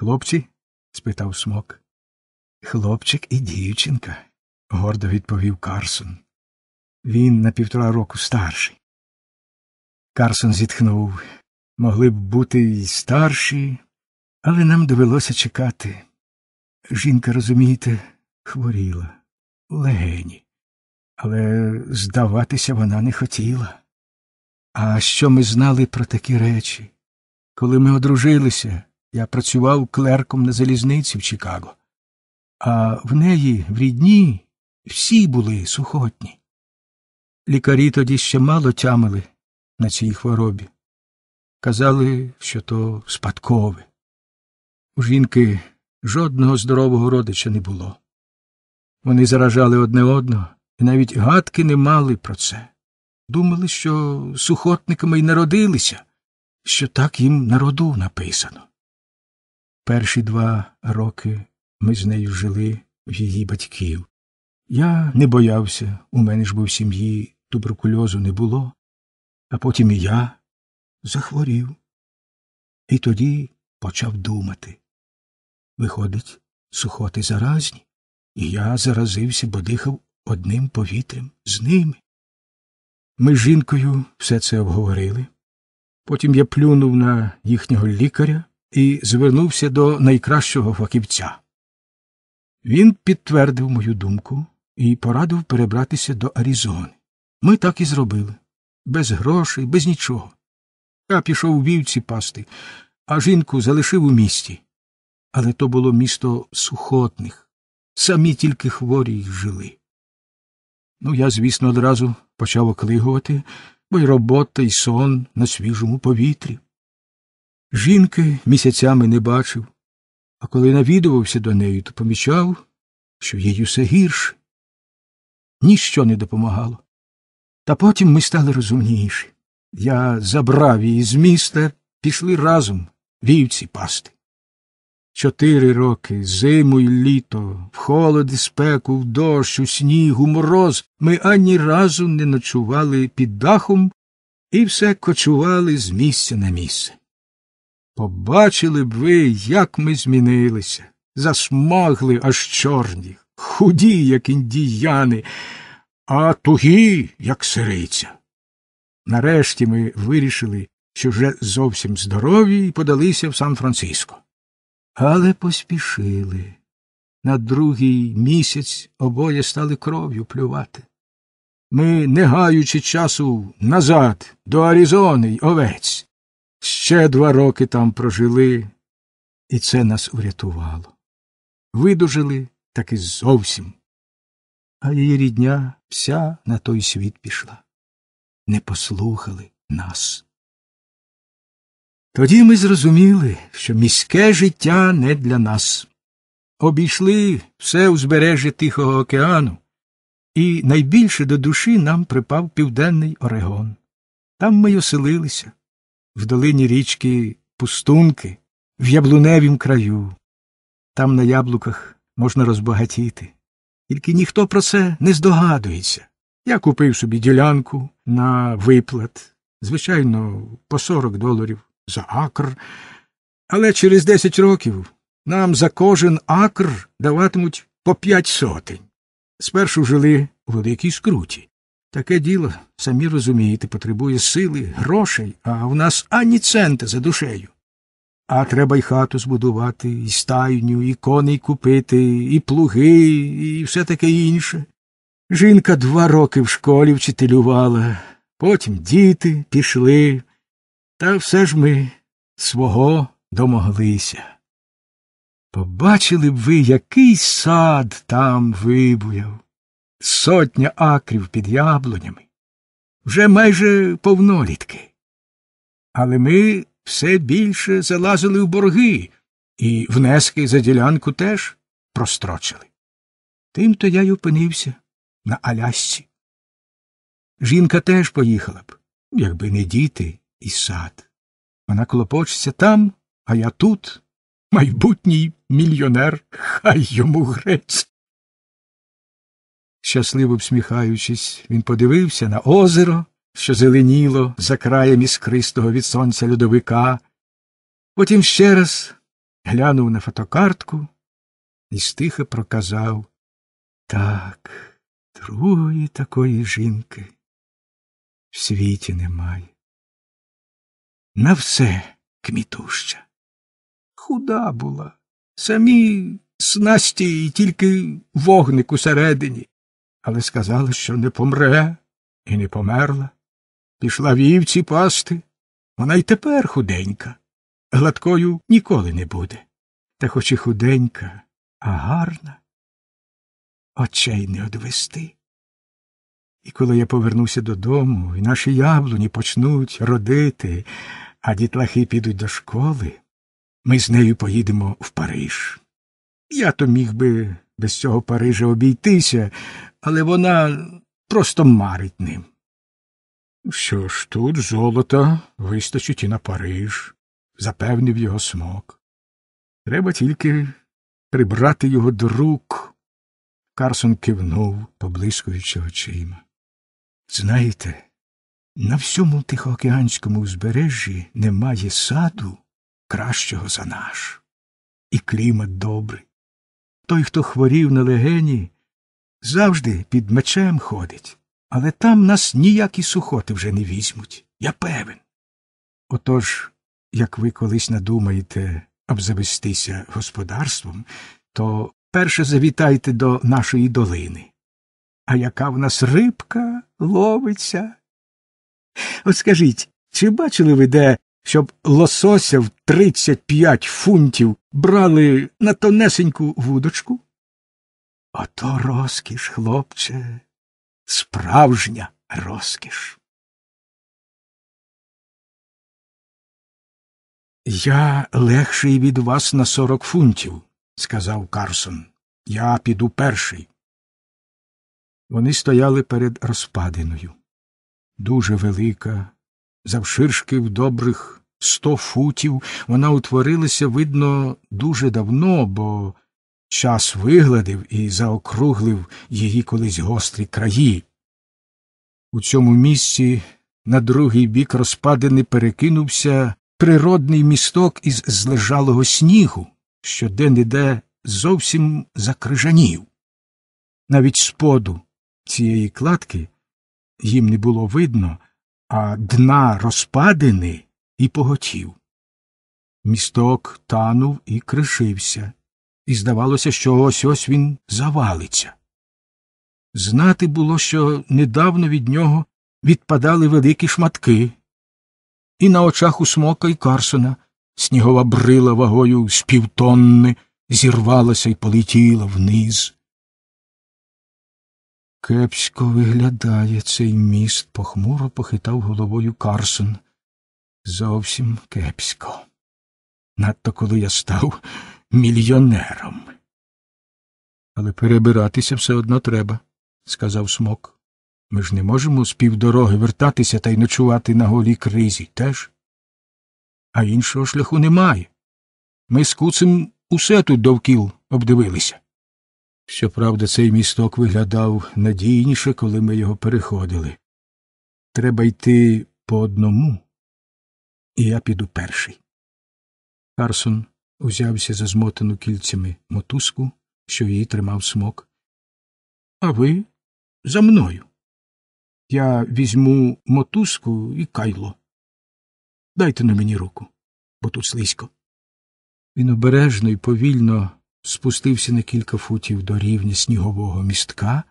Хлопці? спитав смок. Хлопчик і дівчинка, гордо відповів Карсон. Він на півтора року старший. Карсон зітхнув. Могли б бути й старші, але нам довелося чекати. Жінка, розумієте, хворіла, легені, але здаватися вона не хотіла. А що ми знали про такі речі? Коли ми одружилися, я працював клерком на залізниці в Чикаго, а в неї, в рідні, всі були сухотні. Лікарі тоді ще мало тямили на цій хворобі. Казали, що то спадкове. У жінки жодного здорового родича не було. Вони заражали одне одного і навіть гадки не мали про це. Думали, що сухотниками й народилися, що так їм на роду написано. Перші два роки ми з нею жили в її батьків. Я не боявся, у мене ж був сім'ї, туберкульозу не було, а потім і я захворів. І тоді почав думати. Виходить, сухоти заразні, і я заразився, бо дихав одним повітрям з ними. Ми з жінкою все це обговорили. Потім я плюнув на їхнього лікаря і звернувся до найкращого фахівця. Він підтвердив мою думку і порадив перебратися до Аризони. Ми так і зробили без грошей, без нічого. Я пішов у вівці пасти, а жінку залишив у місті. Але то було місто сухотних, самі тільки хворі й жили. Ну, я, звісно, одразу почав оклигувати, бо й робота, й сон на свіжому повітрі. Жінки місяцями не бачив, а коли навідувався до неї, то помічав, що їй усе гірше. Ніщо не допомагало. Та потім ми стали розумніші. Я забрав її з міста, пішли разом вівці пасти. Чотири роки зиму й літо, в холод спеку, в дощ, у сніг, у мороз ми ані разу не ночували під дахом і все кочували з місця на місце. Побачили б ви, як ми змінилися, засмагли аж чорні, худі, як індіяни, а тугі, як сириця. Нарешті ми вирішили, що вже зовсім здорові і подалися в Сан Франциско. Але поспішили. На другий місяць обоє стали кров'ю плювати. Ми, не гаючи часу назад, до Аризони й овець. Ще два роки там прожили, і це нас урятувало. Видужили так і зовсім. А її рідня вся на той світ пішла. Не послухали нас. Тоді ми зрозуміли, що міське життя не для нас. Обійшли все узбережжя Тихого океану, і найбільше до душі нам припав Південний Орегон. Там ми й оселилися в долині річки пустунки, в яблуневім краю. Там на яблуках можна розбагатіти. Тільки ніхто про це не здогадується. Я купив собі ділянку на виплат, звичайно, по 40 доларів за акр, але через 10 років нам за кожен акр даватимуть по 5 сотень. Спершу жили у великій скруті. Таке діло, самі розумієте, потребує сили, грошей, а в нас ані цента за душею. А треба й хату збудувати, і стайню, і коней купити, і плуги, і все таке інше. Жінка два роки в школі вчителювала, потім діти пішли, та все ж ми свого домоглися. Побачили б ви, який сад там вибуяв сотня акрів під яблунями, вже майже повнолітки. Але ми все більше залазили в борги і внески за ділянку теж прострочили. Тим-то я й опинився на Алясці. Жінка теж поїхала б, якби не діти і сад. Вона клопочеться там, а я тут, майбутній мільйонер, хай йому грець. Щасливо всміхаючись, він подивився на озеро, що зеленіло за краєм іскристого від сонця льодовика. Потім ще раз глянув на фотокартку і стихо проказав так, другої такої жінки в світі немає. На все кмітуща. Худа була, самі снасті і тільки вогник усередині але сказала, що не помре, і не померла. Пішла вівці пасти. Вона й тепер худенька. Гладкою ніколи не буде. Та хоч і худенька, а гарна. Очей не одвести. І коли я повернуся додому, і наші яблуні почнуть родити, а дітлахи підуть до школи, ми з нею поїдемо в Париж. Я то міг би без цього Парижа обійтися, але вона просто марить ним. Що ж, тут золота вистачить і на Париж, запевнив його смок. Треба тільки прибрати його до рук. Карсон кивнув, поблискуючи очима. Знаєте, на всьому тихоокеанському узбережжі немає саду кращого за наш. І клімат добрий. Той, хто хворів на легені, завжди під мечем ходить, але там нас ніякі сухоти вже не візьмуть, я певен. Отож, як ви колись надумаєте обзавестися господарством, то перше завітайте до нашої долини. А яка в нас рибка ловиться? От скажіть, чи бачили ви де, щоб лосося в 35 фунтів брали на тонесеньку вудочку? Ото розкіш, хлопче, справжня розкіш. Я легший від вас на сорок фунтів, сказав Карсон. Я піду перший. Вони стояли перед розпадиною. Дуже велика, завширшки в добрих сто футів, вона утворилася, видно, дуже давно, бо Час вигладив і заокруглив її колись гострі краї. У цьому місці на другий бік розпадини перекинувся природний місток із злежалого снігу, що де не де зовсім закрижанів. Навіть споду цієї кладки їм не було видно, а дна розпадини і поготів. Місток танув і кришився і здавалося, що ось ось він завалиться. Знати було, що недавно від нього відпадали великі шматки, і на очах у смока і Карсона снігова брила вагою з півтонни зірвалася і полетіла вниз. Кепсько виглядає цей міст, похмуро похитав головою Карсон. Зовсім кепсько. Надто коли я став мільйонером. Але перебиратися все одно треба, сказав смок. Ми ж не можемо з півдороги вертатися та й ночувати на голій кризі теж. А іншого шляху немає. Ми з куцем усе тут довкіл обдивилися. Щоправда, цей місток виглядав надійніше, коли ми його переходили. Треба йти по одному, і я піду перший. Карсон узявся за змотану кільцями мотузку, що її тримав смок. А ви за мною. Я візьму мотузку і кайло. Дайте на мені руку, бо тут слизько. Він обережно і повільно спустився на кілька футів до рівня снігового містка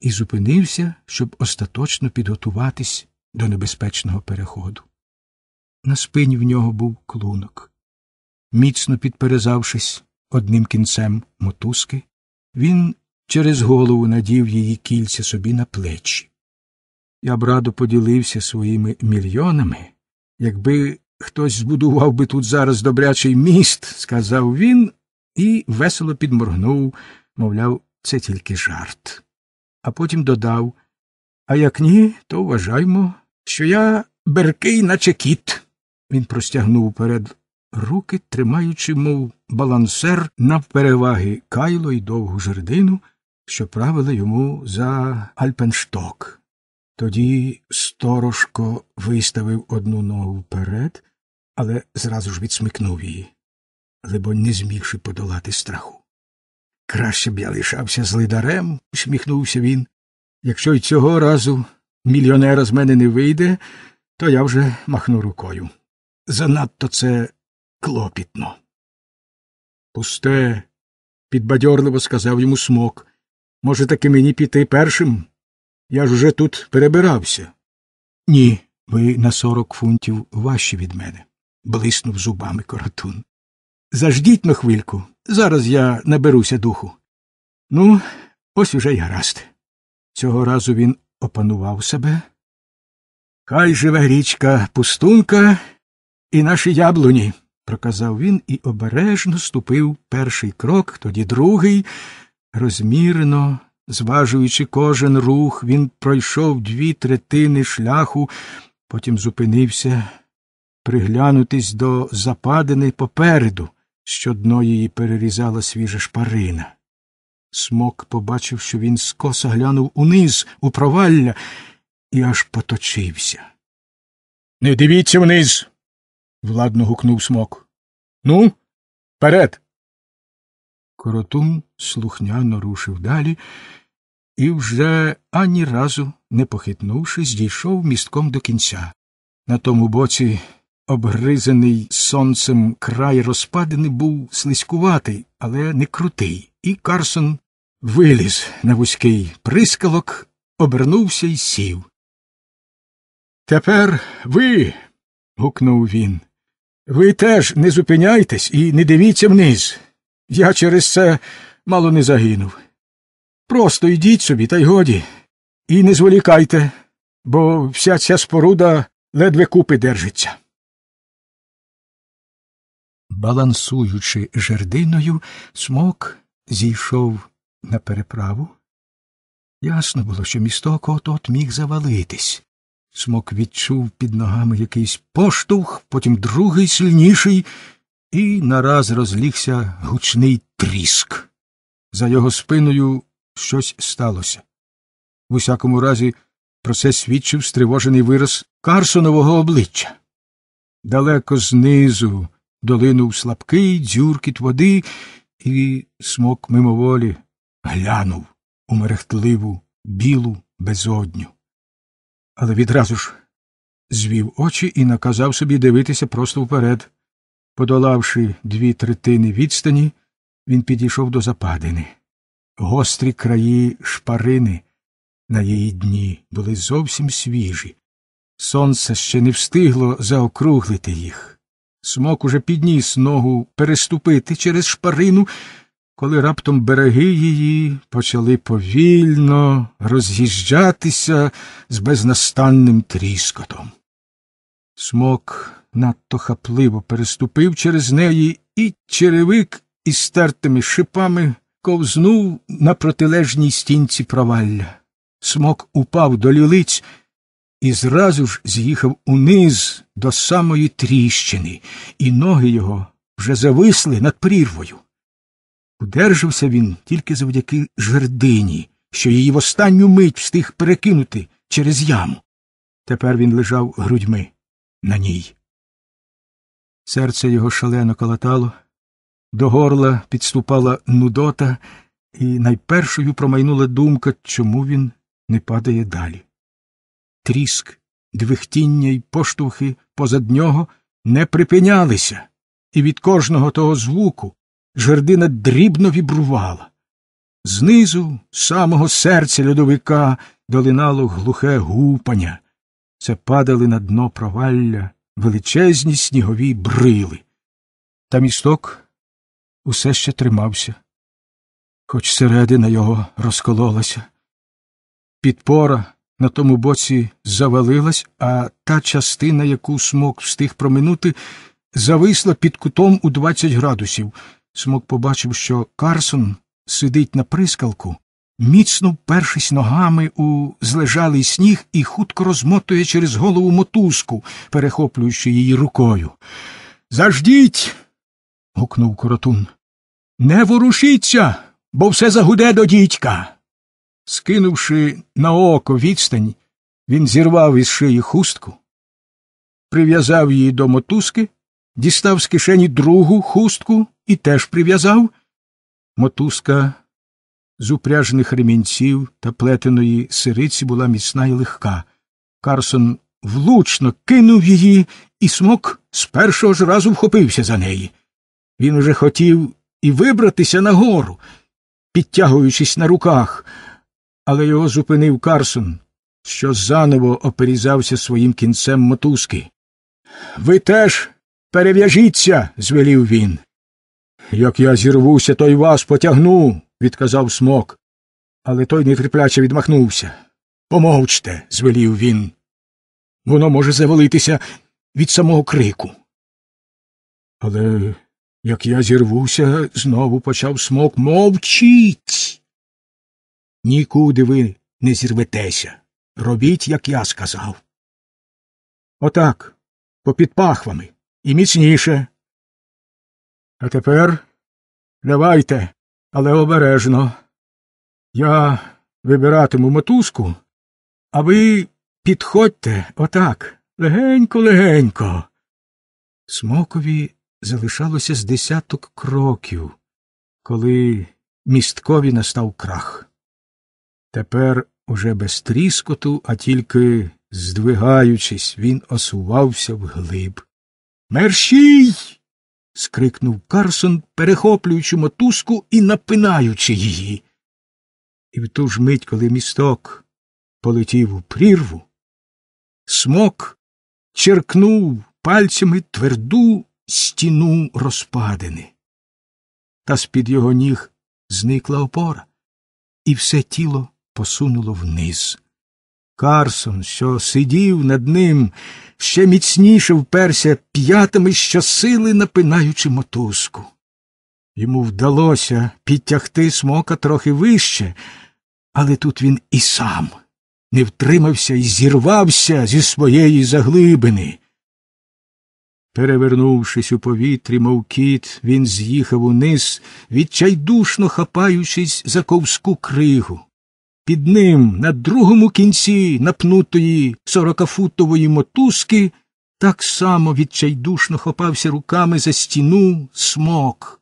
і зупинився, щоб остаточно підготуватись до небезпечного переходу. На спині в нього був клунок міцно підперезавшись одним кінцем мотузки, він через голову надів її кільця собі на плечі. Я б радо поділився своїми мільйонами, якби хтось збудував би тут зараз добрячий міст, сказав він і весело підморгнув, мовляв, це тільки жарт. А потім додав А як ні, то вважаймо, що я беркий, наче кіт. Він простягнув перед руки тримаючи, мов балансер навпереваги кайло й довгу жердину, що правила йому за Альпеншток. Тоді сторожко виставив одну ногу вперед, але зразу ж відсмикнув її, либо не змігши подолати страху. Краще б я лишався з лидарем, усміхнувся він. Якщо й цього разу мільйонера з мене не вийде, то я вже махну рукою. Занадто це клопітно. Пусте, підбадьорливо сказав йому смок. Може, таки мені піти першим? Я ж уже тут перебирався. Ні, ви на сорок фунтів важчі від мене, блиснув зубами коротун. Заждіть на хвильку, зараз я наберуся духу. Ну, ось уже й гаразд. Цього разу він опанував себе. Хай живе річка пустунка і наші яблуні проказав він і обережно ступив перший крок, тоді другий. Розмірено, зважуючи кожен рух, він пройшов дві третини шляху, потім зупинився, приглянутись до западини попереду, що дно її перерізала свіжа шпарина. Смок побачив, що він скоса глянув униз, у провалля, і аж поточився. Не дивіться вниз владно гукнув смок. Ну, вперед. Коротун слухняно рушив далі і, вже ані разу не похитнувшись, дійшов містком до кінця. На тому боці, обгризаний сонцем край розпадини, був слизькуватий, але не крутий, і Карсон виліз на вузький прискалок, обернувся і сів. Тепер ви. гукнув він. Ви теж не зупиняйтесь і не дивіться вниз. Я через це мало не загинув. Просто йдіть собі, та й годі, і не зволікайте, бо вся ця споруда ледве купи держиться. Балансуючи жердиною, смок зійшов на переправу. Ясно було, що місток от от міг завалитись. Смок відчув під ногами якийсь поштовх, потім другий сильніший, і нараз розлігся гучний тріск. За його спиною щось сталося. В усякому разі, про це свідчив стривожений вираз Карсонового обличчя. Далеко знизу долинув слабкий дзюркіт води, і смок мимоволі глянув у мерехтливу білу безодню але відразу ж звів очі і наказав собі дивитися просто вперед. Подолавши дві третини відстані, він підійшов до западини. Гострі краї шпарини на її дні були зовсім свіжі. Сонце ще не встигло заокруглити їх. Смок уже підніс ногу переступити через шпарину коли раптом береги її почали повільно роз'їжджатися з безнастанним тріскотом. Смок надто хапливо переступив через неї і черевик із стертими шипами ковзнув на протилежній стінці провалля. Смок упав до лілиць і зразу ж з'їхав униз до самої тріщини, і ноги його вже зависли над прірвою. Удержався він тільки завдяки жердині, що її в останню мить встиг перекинути через яму. Тепер він лежав грудьми на ній. Серце його шалено калатало, до горла підступала нудота, і найпершою промайнула думка, чому він не падає далі. Тріск, двихтіння й поштовхи позад нього не припинялися, і від кожного того звуку жердина дрібно вібрувала. Знизу, з самого серця льодовика, долинало глухе гупання. Це падали на дно провалля величезні снігові брили. Та місток усе ще тримався, хоч середина його розкололася. Підпора на тому боці завалилась, а та частина, яку смок встиг проминути, зависла під кутом у двадцять градусів. Смок побачив, що Карсон сидить на прискалку, міцно впершись ногами у злежалий сніг і хутко розмотує через голову мотузку, перехоплюючи її рукою. Заждіть. гукнув коротун. Не ворушіться, бо все загуде до дідька. Скинувши на око відстань, він зірвав із шиї хустку, прив'язав її до мотузки, дістав з кишені другу хустку і теж прив'язав. Мотузка з упряжених ремінців та плетеної сириці була міцна і легка. Карсон влучно кинув її, і смок з першого ж разу вхопився за неї. Він уже хотів і вибратися нагору, підтягуючись на руках, але його зупинив Карсон, що заново оперізався своїм кінцем мотузки. Ви теж перев'яжіться, звелів він. Як я зірвуся, то й вас потягну, відказав смок. Але той нетерпляче відмахнувся. Помовчте, звелів він. Воно може завалитися від самого крику. Але як я зірвуся, знову почав смок. Мовчіть. Нікуди ви не зірветеся. Робіть, як я сказав. Отак, попід пахвами, і міцніше. А тепер давайте, але обережно. Я вибиратиму мотузку, а ви підходьте отак, легенько, легенько. Смокові залишалося з десяток кроків, коли місткові настав крах. Тепер уже без тріскоту, а тільки здвигаючись, він осувався вглиб. Мерщій скрикнув Карсон, перехоплюючи мотузку і напинаючи її. І в ту ж мить, коли місток полетів у прірву, смок черкнув пальцями тверду стіну розпадини. Та з під його ніг зникла опора, і все тіло посунуло вниз. Карсон, що сидів над ним, ще міцніше вперся п'ятами щосили, напинаючи мотузку. Йому вдалося підтягти смока трохи вище, але тут він і сам не втримався і зірвався зі своєї заглибини. Перевернувшись у повітрі, мов кіт, він з'їхав униз, відчайдушно хапаючись за ковзку кригу. Під ним на другому кінці напнутої сорокафутової мотузки так само відчайдушно хопався руками за стіну смок.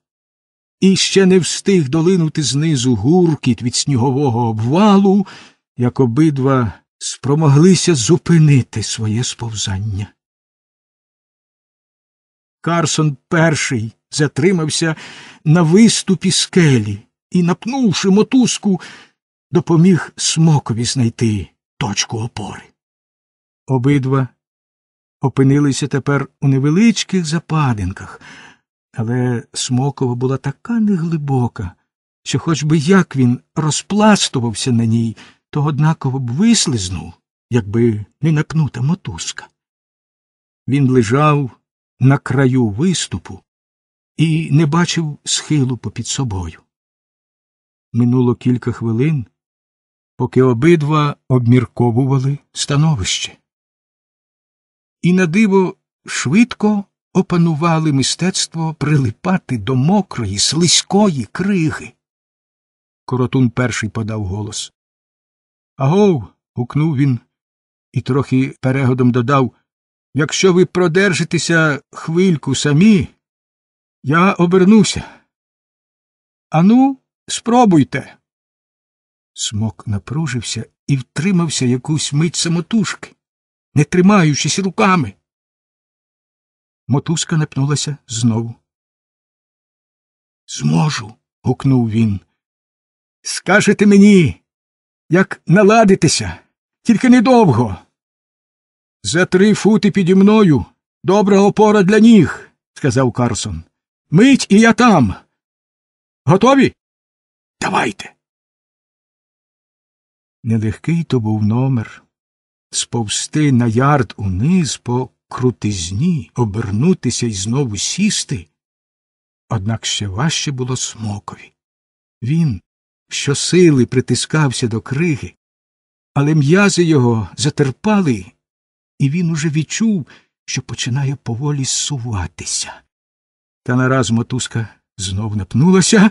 І ще не встиг долинути знизу гуркіт від снігового обвалу, як обидва спромоглися зупинити своє сповзання. Карсон перший затримався на виступі скелі і, напнувши мотузку, допоміг смокові знайти точку опори. Обидва опинилися тепер у невеличких западинках, але смокова була така неглибока, що хоч би як він розпластувався на ній, то однаково б вислизнув, якби не напнута мотузка. Він лежав на краю виступу і не бачив схилу попід собою. Минуло кілька хвилин поки обидва обмірковували становище. І на диво швидко опанували мистецтво прилипати до мокрої, слизької криги. Коротун перший подав голос. Агов. гукнув він і трохи перегодом додав Якщо ви продержитеся хвильку самі, я обернуся. Ану, спробуйте. Смок напружився і втримався якусь мить самотужки, не тримаючись руками. Мотузка напнулася знову. Зможу. гукнув він. Скажете мені, як наладитися, тільки недовго. За три фути піді мною добра опора для ніг, сказав Карсон. Мить і я там. Готові? Давайте. Нелегкий то був номер сповзти на ярд униз по крутизні, обернутися і знову сісти. Однак ще важче було смокові. Він щосили притискався до криги, але м'язи його затерпали, і він уже відчув, що починає поволі суватися. Та нараз мотузка знов напнулася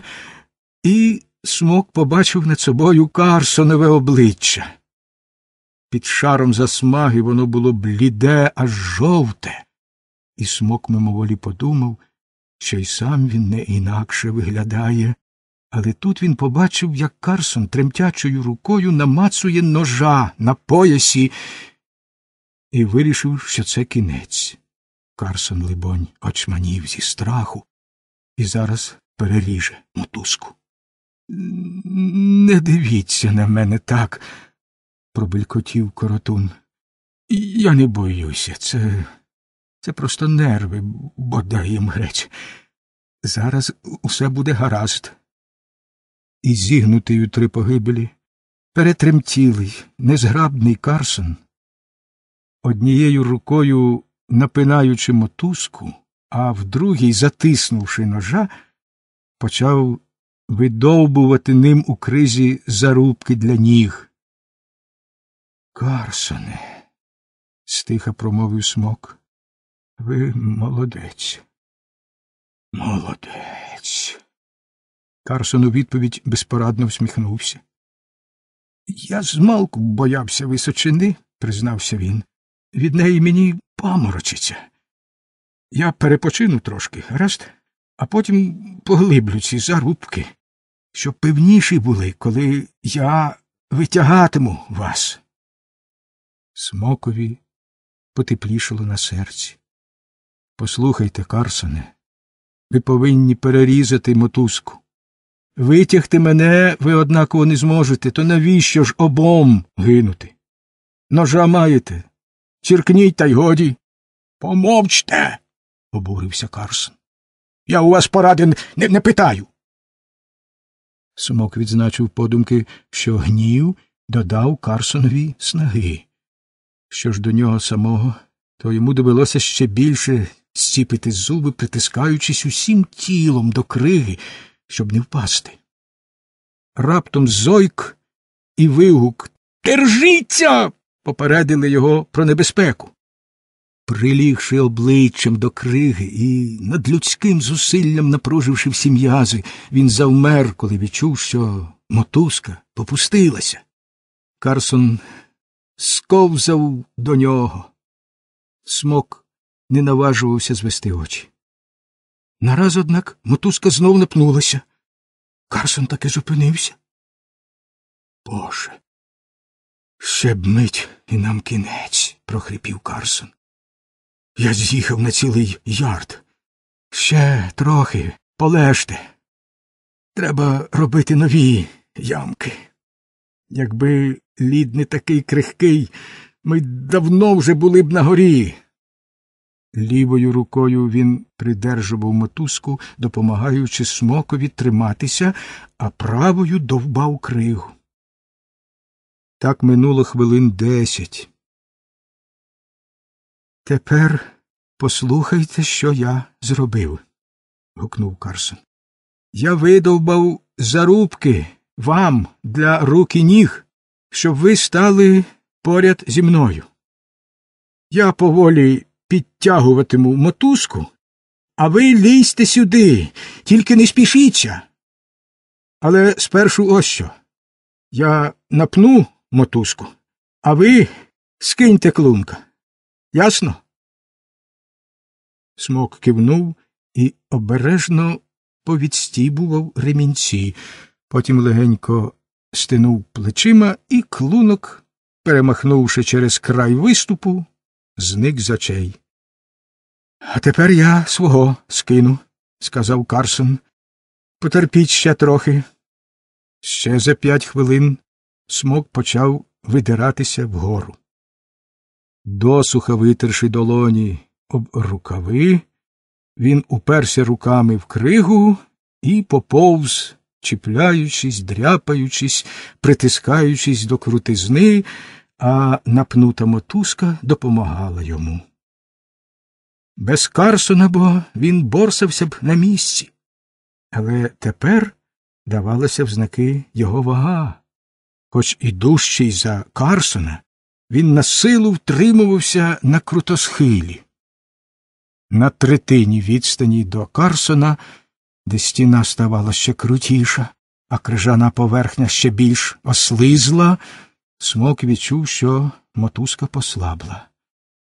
і Смок побачив над собою Карсонове обличчя. Під шаром засмаги воно було бліде, аж жовте, і смок мимоволі подумав, що й сам він не інакше виглядає. Але тут він побачив, як Карсон тремтячою рукою намацує ножа на поясі і вирішив, що це кінець. Карсон, либонь, очманів зі страху і зараз переріже мотузку. Не дивіться на мене так, пробелькотів коротун. Я не боюся, це це просто нерви, бодай їм грець. Зараз усе буде гаразд. І зігнутий у три погибелі, перетремтілий, незграбний Карсон, однією рукою напинаючи мотузку, а в другій, затиснувши ножа, почав видовбувати ним у кризі зарубки для ніг. Карсоне, стиха промовив смок, ви молодець. Молодець. Карсон у відповідь безпорадно всміхнувся. Я змалку боявся височини, признався він. Від неї мені паморочиться. Я перепочину трошки, гаразд, а потім поглиблю ці зарубки щоб певніші були, коли я витягатиму вас. Смокові потеплішало на серці. Послухайте, Карсоне, ви повинні перерізати мотузку. Витягти мене ви однаково не зможете, то навіщо ж обом гинути? Ножа маєте. Черкніть та й годі. Помовчте, обурився Карсон. Я у вас поради не, не питаю. Сумок відзначив подумки, що гнів додав Карсонові снаги. Що ж до нього самого, то йому довелося ще більше зціпити зуби, притискаючись усім тілом до криги, щоб не впасти. Раптом зойк і вигук Держіться! попередили його про небезпеку прилігши обличчям до криги і над людським зусиллям, напруживши всі м'язи, він завмер, коли відчув, що мотузка попустилася. Карсон сковзав до нього. Смок не наважувався звести очі. Нараз, однак, мотузка знов напнулася. Карсон таки зупинився. Боже. Ще б мить і нам кінець, прохрипів Карсон. Я з'їхав на цілий ярд. Ще трохи полежте. Треба робити нові ямки. Якби лід не такий крихкий, ми давно вже були б на горі. Лівою рукою він придержував мотузку, допомагаючи смокові триматися, а правою довбав кригу. Так минуло хвилин десять. Тепер послухайте, що я зробив. гукнув Карсон. Я видовбав зарубки вам для рук і ніг, щоб ви стали поряд зі мною. Я поволі підтягуватиму мотузку, а ви лізьте сюди, тільки не спішіться. Але спершу ось що. Я напну мотузку, а ви скиньте клунка. Ясно? Смок кивнув і обережно повідстібував ремінці, потім легенько стинув плечима, і клунок, перемахнувши через край виступу, зник з очей. А тепер я свого скину, сказав Карсон. Потерпіть ще трохи. Ще за п'ять хвилин смок почав видиратися вгору досуха витерши долоні об рукави, він уперся руками в кригу і поповз, чіпляючись, дряпаючись, притискаючись до крутизни, а напнута мотузка допомагала йому. Без Карсона бо він борсався б на місці, але тепер давалася в знаки його вага, хоч і дужчий за Карсона, він на силу втримувався на крутосхилі. На третині відстані до Карсона, де стіна ставала ще крутіша, а крижана поверхня ще більш ослизла, смок відчув, що мотузка послабла.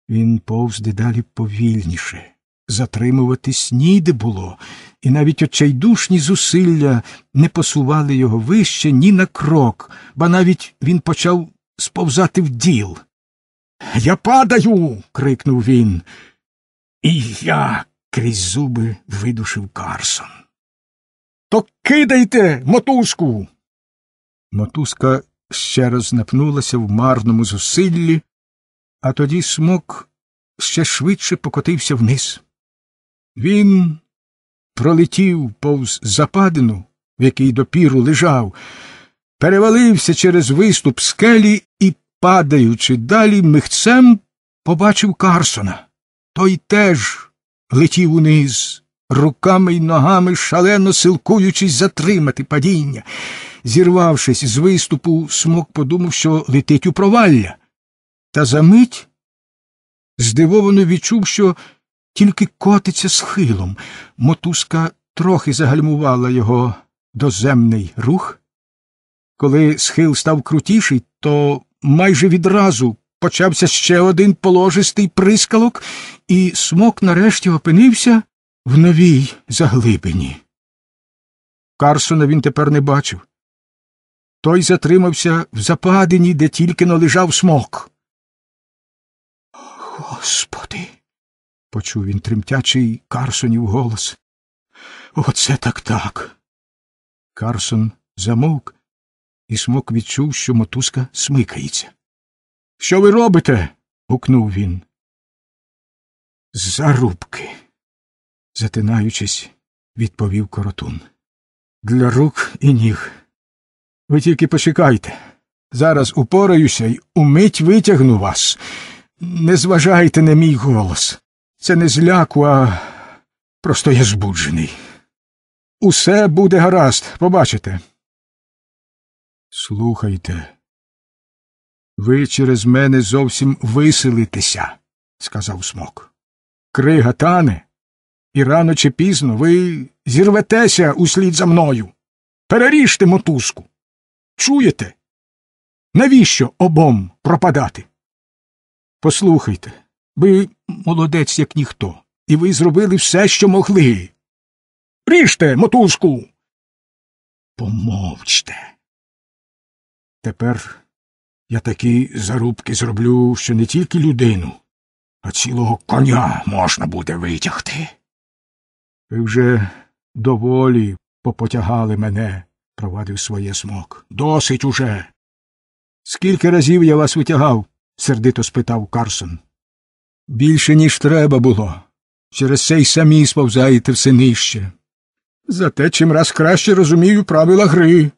Він повз дедалі повільніше. Затримуватись ніде було, і навіть очайдушні зусилля не посували його вище ні на крок, ба навіть він почав сповзати в діл. Я падаю. крикнув він. І я крізь зуби видушив Карсон. То кидайте мотузку. Мотузка ще раз напнулася в марному зусиллі, а тоді смок ще швидше покотився вниз. Він пролетів повз западину, в якій допіру лежав, перевалився через виступ скелі і, падаючи далі, михцем побачив Карсона. Той теж летів униз, руками й ногами шалено силкуючись затримати падіння. Зірвавшись з виступу, смок подумав, що летить у провалля. Та за мить здивовано відчув, що тільки котиться схилом. Мотузка трохи загальмувала його доземний рух. Коли схил став крутіший, то майже відразу почався ще один положистий прискалок, і смок нарешті опинився в новій заглибині. Карсона він тепер не бачив. Той затримався в западині, де тільки но лежав смок. Господи, почув він тремтячий Карсонів голос. Оце так так. Карсон замовк і смок відчув, що мотузка смикається. Що ви робите? гукнув він. Зарубки, затинаючись, відповів коротун. Для рук і ніг. Ви тільки почекайте. Зараз упораюся й умить витягну вас. Не зважайте на мій голос. Це не зляку, а просто я збуджений. Усе буде гаразд, побачите. Слухайте, ви через мене зовсім виселитеся, сказав смок. Крига тане, і рано чи пізно ви зірветеся услід за мною. Переріжте мотузку. Чуєте? Навіщо обом пропадати? Послухайте, ви молодець, як ніхто, і ви зробили все, що могли. Ріжте, мотузку. Помовчте. Тепер я такі зарубки зроблю, що не тільки людину, а цілого коня можна буде витягти. Ви вже доволі попотягали мене, провадив своє смок. Досить уже. Скільки разів я вас витягав? сердито спитав Карсон. Більше, ніж треба було. Через це й самі сповзаєте все нижче. Зате чим раз краще розумію правила гри.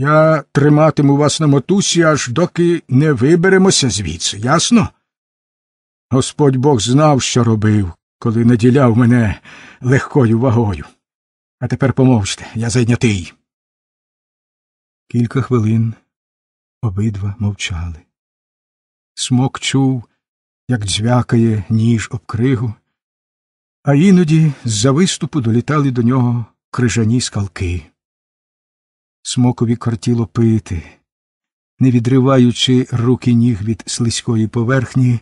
Я триматиму вас на мотусі, аж доки не виберемося звідси, ясно? Господь Бог знав, що робив, коли наділяв мене легкою вагою. А тепер помовчте, я зайнятий. Кілька хвилин обидва мовчали. Смок чув, як дзвякає ніж об кригу, а іноді з за виступу долітали до нього крижані скалки смокові кортіло пити. Не відриваючи руки ніг від слизької поверхні,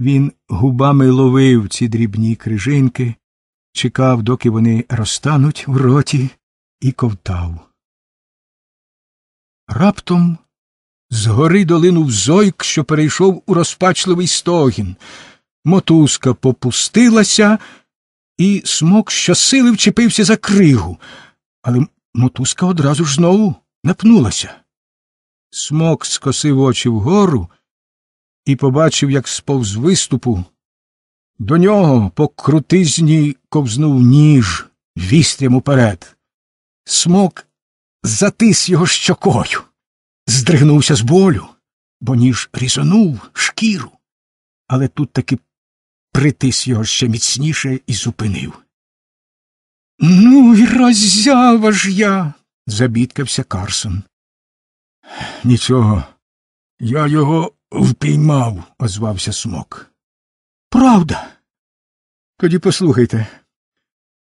він губами ловив ці дрібні крижинки, чекав, доки вони розтануть в роті, і ковтав. Раптом згори гори долинув зойк, що перейшов у розпачливий стогін. Мотузка попустилася, і смок щосили вчепився за кригу, але мотузка одразу ж знову напнулася. Смок скосив очі вгору і побачив, як сповз виступу. До нього по крутизні ковзнув ніж вістрям уперед. Смок затис його щокою, здригнувся з болю, бо ніж різонув шкіру, але тут таки притис його ще міцніше і зупинив. Ну, й роззява ж я, забідкався Карсон. Нічого, я його впіймав, озвався смок. Правда. Тоді послухайте.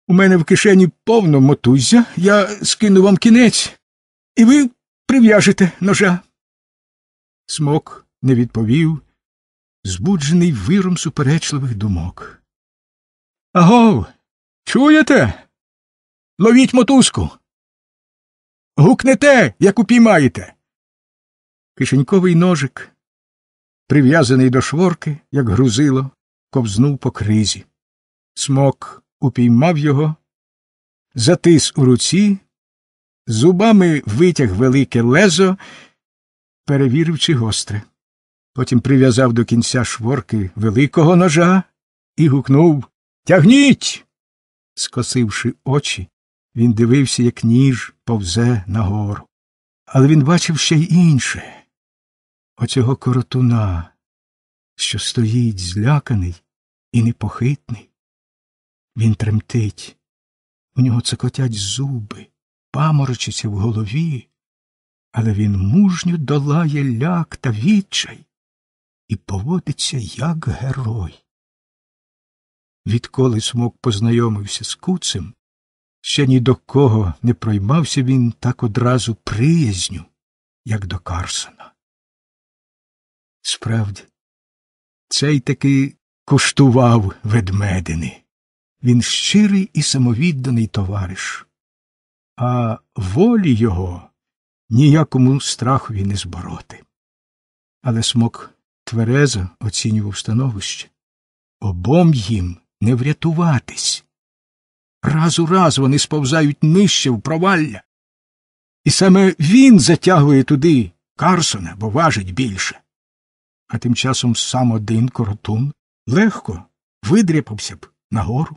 У мене в кишені повно мотузя, я скину вам кінець, і ви прив'яжете ножа. Смок не відповів, збуджений виром суперечливих думок. Агов, чуєте? Ловіть мотузку. Гукнете, як упіймаєте. Кишеньковий ножик, прив'язаний до шворки, як грузило, ковзнув по кризі. Смок упіймав його, затис у руці, зубами витяг велике лезо, перевірив, чи гостре. Потім прив'язав до кінця шворки великого ножа і гукнув Тягніть. Скосивши очі, він дивився, як ніж повзе нагору. Але він бачив ще й інше оцього коротуна, що стоїть зляканий і непохитний. Він тремтить, у нього цокотять зуби, паморочиться в голові, але він мужньо долає ляк та відчай і поводиться як герой. Відколи смок познайомився з куцем, Ще ні до кого не проймався він так одразу приязню, як до Карсона. Справді, цей таки куштував ведмедини. Він щирий і самовідданий товариш, а волі його ніякому страхові не збороти. Але смок тверезо оцінював становище обом їм не врятуватись. Раз у раз вони сповзають нижче в провалля. І саме він затягує туди Карсона, бо важить більше. А тим часом сам один коротун легко видряпався б нагору.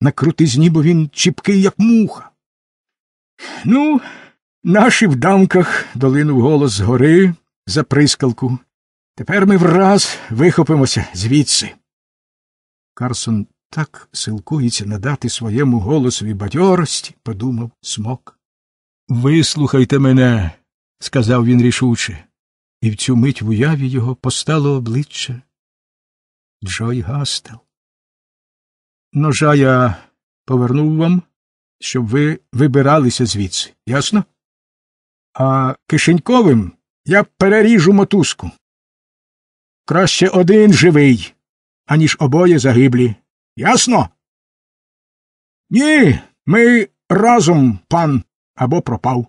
На крутизні, бо він чіпкий, як муха. Ну, наші в дамках долинув голос з гори за прискалку. Тепер ми враз вихопимося звідси. Карсон так силкується надати своєму голосові бадьорості, подумав смок. Вислухайте мене, сказав він рішуче, і в цю мить в уяві його постало обличчя Джой Гастел. Ножа я повернув вам, щоб ви вибиралися звідси, ясно? А кишеньковим я переріжу мотузку. Краще один живий, аніж обоє загиблі. Ясно? Ні, ми разом, пан, або пропав.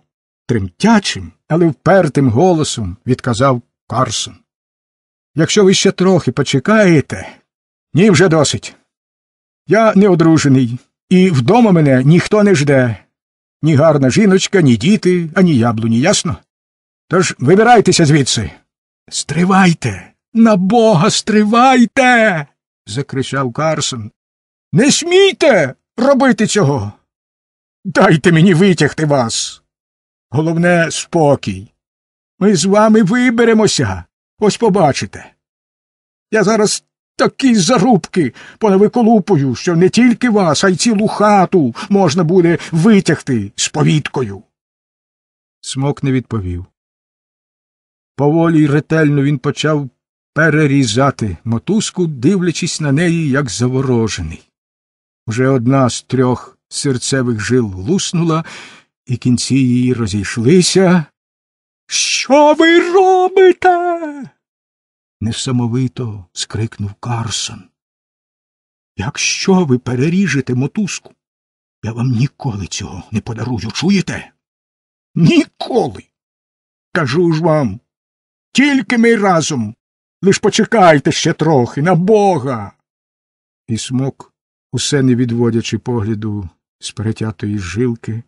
Тремтячим, але впертим голосом відказав Карсон. Якщо ви ще трохи почекаєте, ні, вже досить. Я неодружений, і вдома мене ніхто не жде. Ні гарна жіночка, ні діти, ані яблуні, ясно? Тож вибирайтеся звідси. Стривайте, на бога, стривайте. закричав Карсон, не смійте робити цього. Дайте мені витягти вас. Головне, спокій. Ми з вами виберемося. Ось побачите. Я зараз такі зарубки понавиколупую, що не тільки вас, а й цілу хату можна буде витягти з повідкою. Смок не відповів. Поволі й ретельно він почав перерізати мотузку, дивлячись на неї, як заворожений. Вже одна з трьох серцевих жил луснула, і кінці її розійшлися. Що ви робите? несамовито скрикнув Карсон. Якщо ви переріжете мотузку, я вам ніколи цього не подарую, чуєте? Ніколи. Кажу ж вам, тільки ми разом. Лиш почекайте ще трохи на бога. І смок усе не відводячи погляду з перетятої жилки,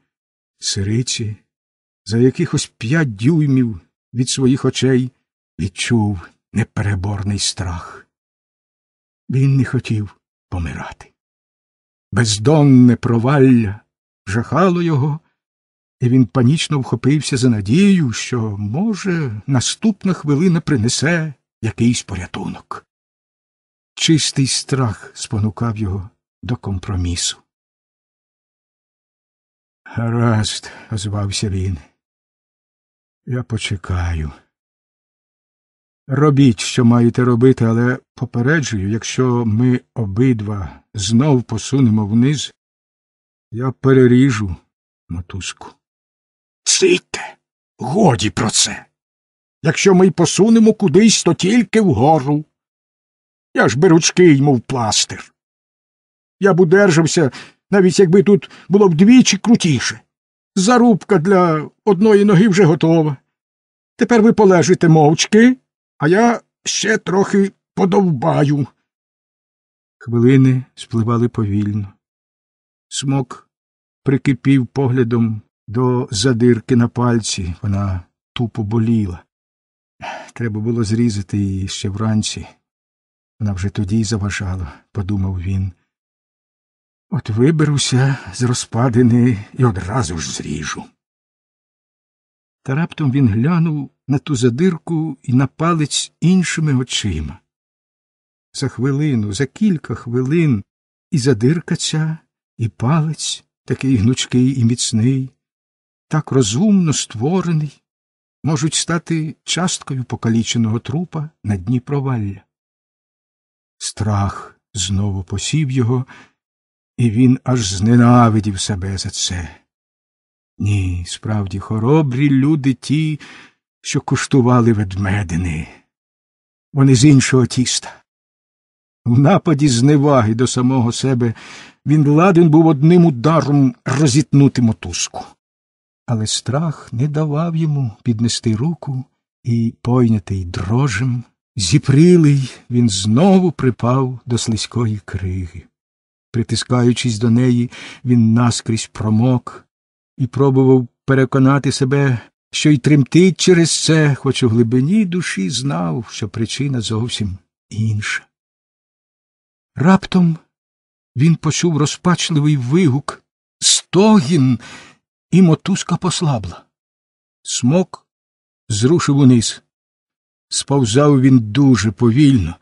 сириці, за якихось п'ять дюймів від своїх очей відчув непереборний страх. Він не хотів помирати. Бездонне провалля жахало його, і він панічно вхопився за надію, що, може, наступна хвилина принесе якийсь порятунок. Чистий страх спонукав його до компромісу. Гаразд, озвався він. Я почекаю. Робіть, що маєте робити, але попереджую, якщо ми обидва знов посунемо вниз, я переріжу мотузку. Ците, годі про це. Якщо ми й посунемо кудись, то тільки вгору. Я ж беручки йому в пластир. Я б удержався, навіть якби тут було б двічі крутіше. Зарубка для одної ноги вже готова. Тепер ви полежите мовчки, а я ще трохи подовбаю. Хвилини спливали повільно. Смок прикипів поглядом до задирки на пальці. Вона тупо боліла. Треба було зрізати її ще вранці. Вона вже тоді заважала, подумав він. От виберуся з розпадини і одразу ж зріжу. Та раптом він глянув на ту задирку і на палець іншими очима. За хвилину, за кілька хвилин і задирка ця, і палець, такий гнучкий і міцний, так розумно створений, можуть стати часткою покаліченого трупа на дні провалля. Страх знову посів його. І він аж зненавидів себе за це. Ні, справді, хоробрі люди ті, що куштували ведмедини. Вони з іншого тіста. В нападі зневаги до самого себе він ладен був одним ударом розітнути мотузку. Але страх не давав йому піднести руку і, пойнятий дрожем, Зіприлий він знову припав до слизької криги. Притискаючись до неї, він наскрізь промок і пробував переконати себе, що й тремтить через це, хоч у глибині душі знав, що причина зовсім інша. Раптом він почув розпачливий вигук, стогін, і мотузка послабла. Смок зрушив униз. Сповзав він дуже повільно.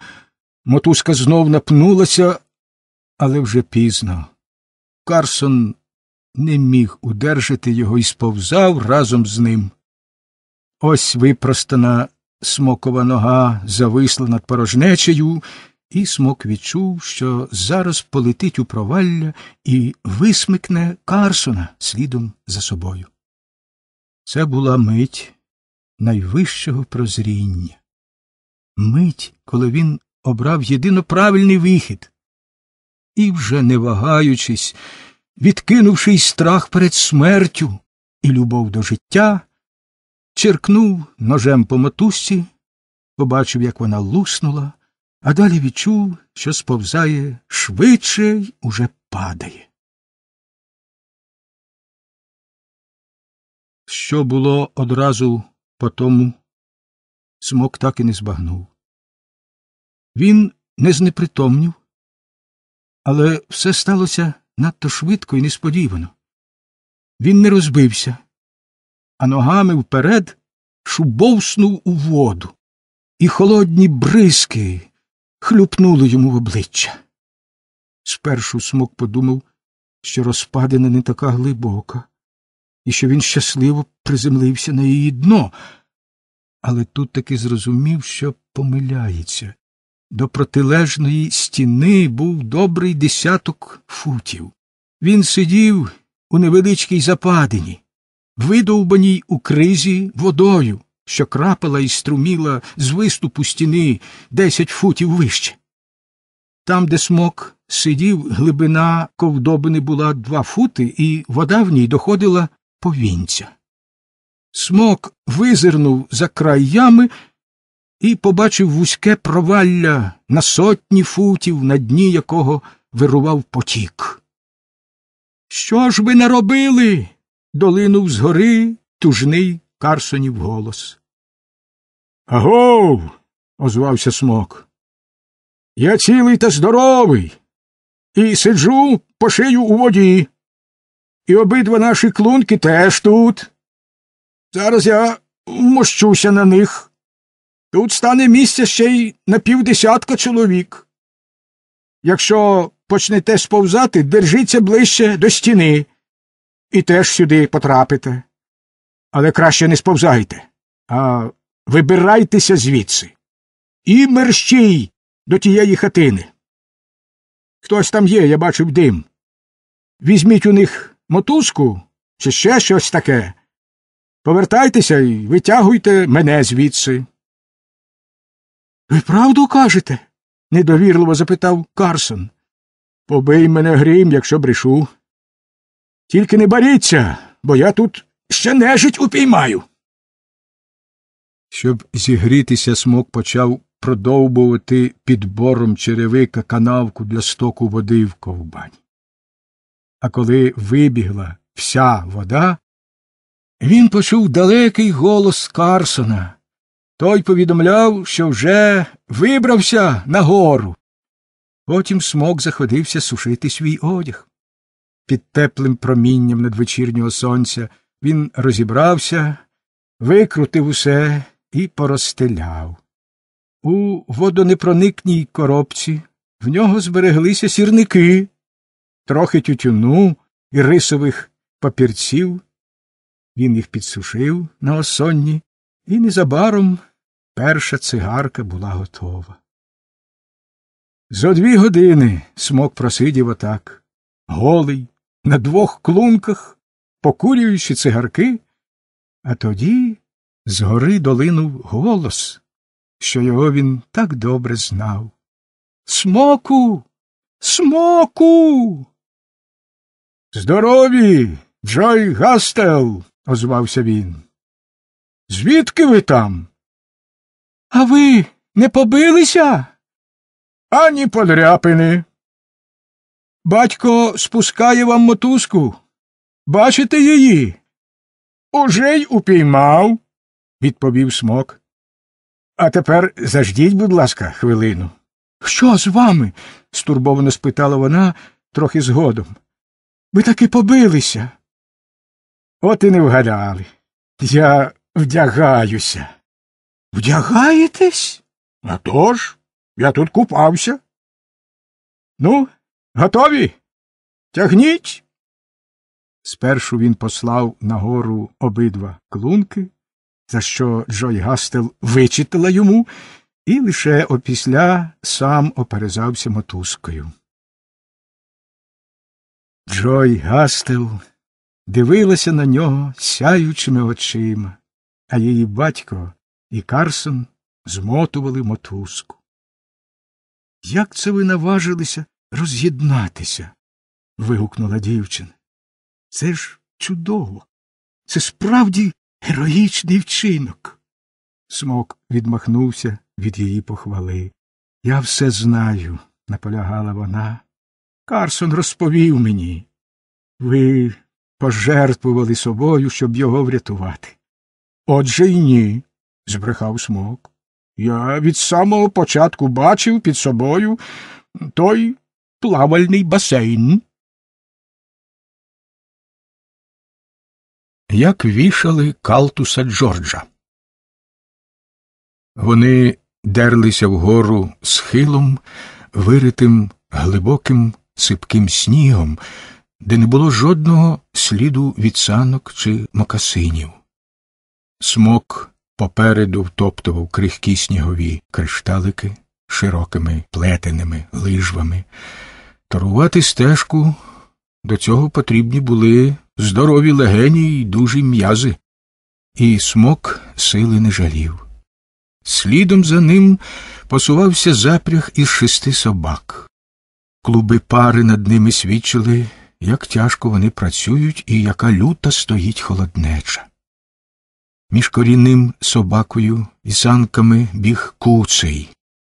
Мотузка знов напнулася, але вже пізно. Карсон не міг удержати його і сповзав разом з ним. Ось випростана смокова нога зависла над порожнечею, і смок відчув, що зараз полетить у провалля і висмикне Карсона слідом за собою. Це була мить найвищого прозріння. Мить, коли він обрав єдино правильний вихід. І вже не вагаючись, відкинувши й страх перед смертю і любов до життя, черкнув ножем по мотузці, побачив, як вона луснула, а далі відчув, що сповзає швидше й уже падає. Що було одразу по тому, смок так і не збагнув. Він не знепритомнів. Але все сталося надто швидко і несподівано. Він не розбився, а ногами вперед шубовснув у воду, і холодні бризки хлюпнули йому в обличчя. Спершу смок подумав, що розпадина не така глибока, і що він щасливо приземлився на її дно, але тут таки зрозумів, що помиляється. До протилежної стіни був добрий десяток футів. Він сидів у невеличкій западині, видовбаній у кризі водою, що крапала і струміла з виступу стіни десять футів вище. Там, де смок сидів, глибина ковдобини була два фути, і вода в ній доходила повінця. Смок визирнув за край ями і побачив вузьке провалля на сотні футів, на дні якого вирував потік. Що ж ви наробили? долинув згори тужний Карсонів голос. Агов. озвався смок. Я цілий та здоровий. І сиджу по шию у воді. І обидва наші клунки теж тут. Зараз я мощуся на них. Тут стане місця ще й на півдесятка чоловік. Якщо почнете сповзати, держіться ближче до стіни і теж сюди потрапите. Але краще не сповзайте, а вибирайтеся звідси. І мерщій до тієї хатини. Хтось там є, я бачив дим. Візьміть у них мотузку чи ще щось таке. Повертайтеся і витягуйте мене звідси. Ви правду кажете? недовірливо запитав Карсон. Побий мене грім, якщо брешу. Тільки не боріться, бо я тут ще нежить упіймаю. Щоб зігрітися, смок почав продовбувати підбором черевика канавку для стоку води в ковбань. А коли вибігла вся вода, він почув далекий голос Карсона. Той повідомляв, що вже вибрався на гору. Потім смок заходився сушити свій одяг. Під теплим промінням надвечірнього сонця він розібрався, викрутив усе і порозстеляв. У водонепроникній коробці в нього збереглися сірники, трохи тютюну і рисових папірців. Він їх підсушив на осонні і незабаром перша цигарка була готова. За дві години смок просидів отак, голий, на двох клунках, покурюючи цигарки, а тоді згори долинув голос, що його він так добре знав. Смоку, смоку. Здорові, Джой Гастел, озвався він. Звідки ви там? А ви не побилися? Ані подряпини. Батько спускає вам мотузку. Бачите її? Уже й упіймав, відповів смок. А тепер заждіть, будь ласка, хвилину. Що з вами? стурбовано спитала вона трохи згодом. Ви таки побилися. От і не вгадали. Я Вдягаюся. Вдягаєтесь? «А тож, я тут купався. Ну, готові? Тягніть. Спершу він послав нагору обидва клунки, за що Джой Гастел вичитала йому, і лише опісля сам оперезався мотузкою. Джой Гастел дивилася на нього сяючими очима а її батько і Карсон змотували мотузку. Як це ви наважилися роз'єднатися? вигукнула дівчина. Це ж чудово. Це справді героїчний вчинок. Смок відмахнувся від її похвали. Я все знаю, наполягала вона. Карсон розповів мені. Ви пожертвували собою, щоб його врятувати. Отже й ні, збрехав смок. Я від самого початку бачив під собою той плавальний басейн. Як вішали Калтуса Джорджа. Вони дерлися вгору схилом, виритим глибоким сипким снігом, де не було жодного сліду від санок чи мокасинів. Смок попереду втоптував крихкі снігові кришталики широкими плетеними лижвами. Торувати стежку до цього потрібні були здорові легені й дужі м'язи. І смок сили не жалів. Слідом за ним посувався запряг із шести собак. Клуби пари над ними свідчили, як тяжко вони працюють і яка люта стоїть холоднеча. Між корінним собакою і санками біг куцей.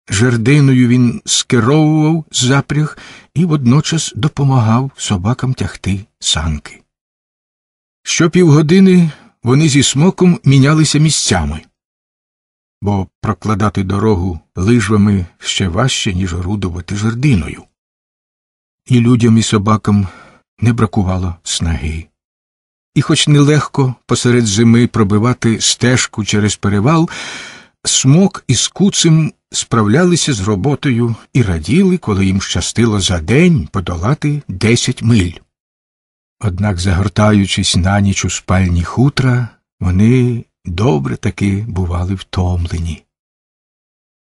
Жердиною він скеровував запряг і водночас допомагав собакам тягти санки. Щопівгодини вони зі смоком мінялися місцями, бо прокладати дорогу лижвами ще важче, ніж орудувати жердиною. І людям і собакам не бракувало снаги і, хоч нелегко посеред зими пробивати стежку через перевал, смок із куцем справлялися з роботою і раділи, коли їм щастило за день подолати десять миль. Однак, загортаючись на ніч у спальні хутра, вони добре таки бували втомлені.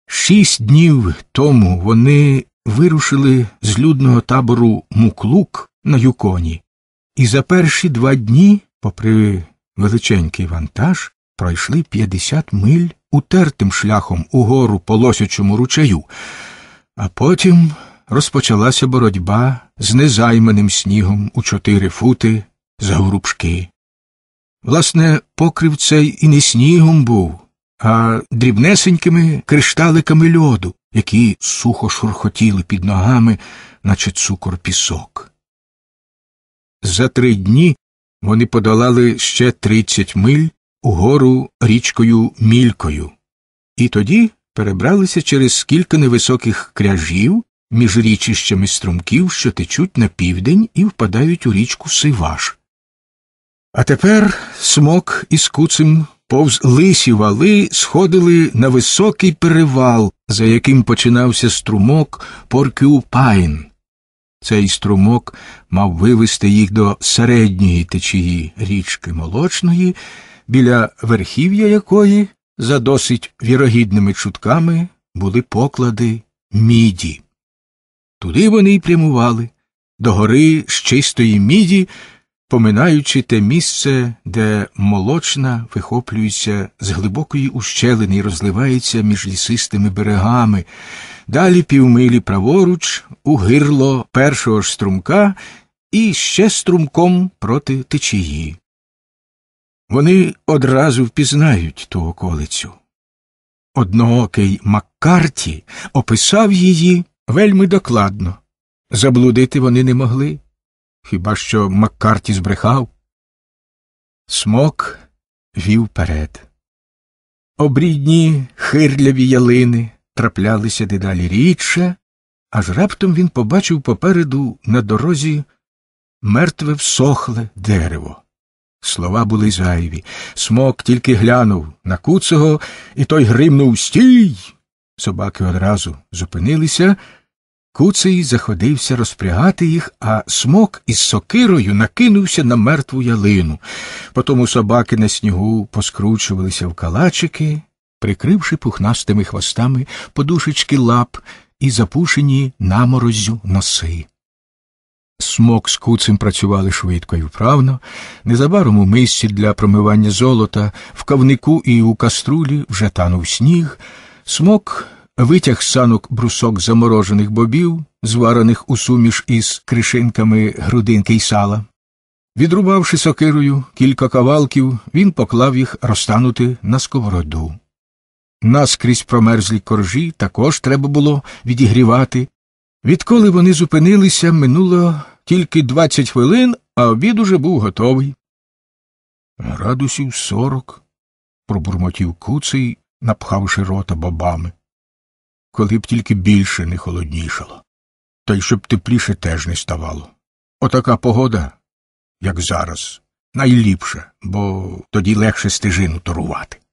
Шість днів тому вони вирушили з людного табору муклук на юконі, і за перші два дні, попри величенький вантаж, пройшли 50 миль утертим шляхом угору по лосячому ручаю, а потім розпочалася боротьба з незайманим снігом у чотири фути за горубшки. Власне, покрив цей і не снігом був, а дрібнесенькими кришталиками льоду, які сухо шурхотіли під ногами, наче цукор пісок. За три дні вони подолали ще тридцять миль угору річкою Мількою, і тоді перебралися через кілька невисоких кряжів між річищами струмків, що течуть на південь і впадають у річку Сиваш. А тепер смок із куцем повз лисі вали сходили на високий перевал, за яким починався струмок Поркюпайн. Цей струмок мав вивести їх до середньої течії річки молочної, біля верхів'я якої, за досить вірогідними чутками, були поклади міді. Туди вони й прямували, до гори з чистої міді поминаючи те місце, де молочна вихоплюється з глибокої ущелини і розливається між лісистими берегами, далі півмилі праворуч, у гирло першого ж струмка і ще струмком проти течії. Вони одразу впізнають ту околицю. Одноокий Маккарті описав її вельми докладно. Заблудити вони не могли. Хіба що Маккарті збрехав? Смок вів перед. Обрідні хирляві ялини траплялися дедалі рідше, аж раптом він побачив попереду на дорозі мертве всохле дерево. Слова були зайві. Смок тільки глянув на куцого, і той гримнув Стій. Собаки одразу зупинилися. Куций заходився розпрягати їх, а смок із сокирою накинувся на мертву ялину. Потому собаки на снігу поскручувалися в калачики, прикривши пухнастими хвостами подушечки лап і запушені наморозю носи. Смок з куцем працювали швидко і вправно. Незабаром у мисці для промивання золота, в кавнику і у каструлі вже танув сніг. Смок витяг санок брусок заморожених бобів, зварених у суміш із кришинками грудинки й сала. Відрубавши сокирою кілька кавалків, він поклав їх розтанути на сковороду. Наскрізь промерзлі коржі також треба було відігрівати. Відколи вони зупинилися, минуло тільки двадцять хвилин, а обід уже був готовий. Градусів сорок, пробурмотів куций, напхавши рота бобами коли б тільки більше не холоднішало, та й щоб тепліше теж не ставало. Отака погода, як зараз, найліпша, бо тоді легше стежину торувати.